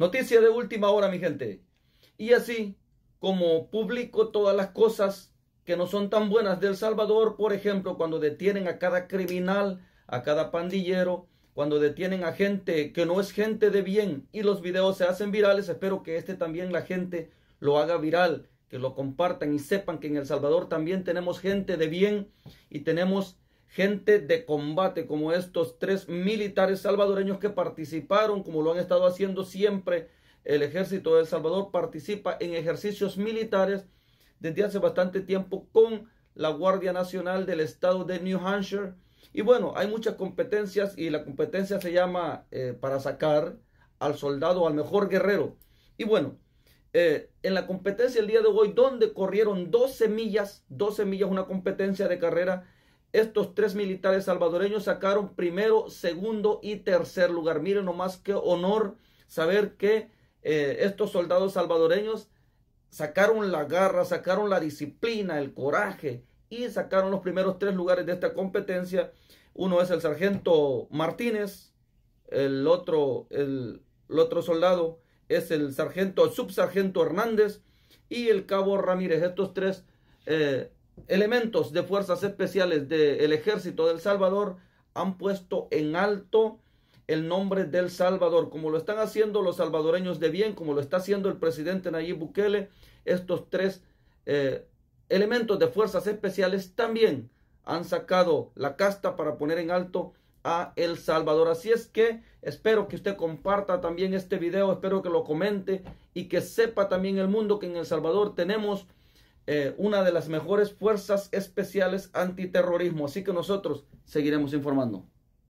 Noticia de última hora, mi gente. Y así como publico todas las cosas que no son tan buenas del Salvador, por ejemplo, cuando detienen a cada criminal, a cada pandillero, cuando detienen a gente que no es gente de bien y los videos se hacen virales, espero que este también la gente lo haga viral, que lo compartan y sepan que en El Salvador también tenemos gente de bien y tenemos gente de combate como estos tres militares salvadoreños que participaron, como lo han estado haciendo siempre, el ejército de El Salvador participa en ejercicios militares desde hace bastante tiempo con la Guardia Nacional del estado de New Hampshire. Y bueno, hay muchas competencias y la competencia se llama eh, para sacar al soldado, al mejor guerrero. Y bueno, eh, en la competencia el día de hoy, donde corrieron 12 millas, 12 millas, una competencia de carrera estos tres militares salvadoreños sacaron primero, segundo y tercer lugar. Miren nomás qué honor saber que eh, estos soldados salvadoreños sacaron la garra, sacaron la disciplina, el coraje y sacaron los primeros tres lugares de esta competencia. Uno es el sargento Martínez, el otro, el, otro soldado es el sargento, el subsargento Hernández y el cabo Ramírez. Estos tres eh, elementos de fuerzas especiales del ejército del Salvador han puesto en alto el nombre del Salvador, como lo están haciendo los salvadoreños de bien, como lo está haciendo el presidente Nayib Bukele, estos tres eh, elementos de fuerzas especiales también han sacado la casta para poner en alto a El Salvador. Así es que espero que usted comparta también este video, espero que lo comente y que sepa también el mundo que en El Salvador tenemos eh, una de las mejores fuerzas especiales antiterrorismo. Así que nosotros seguiremos informando.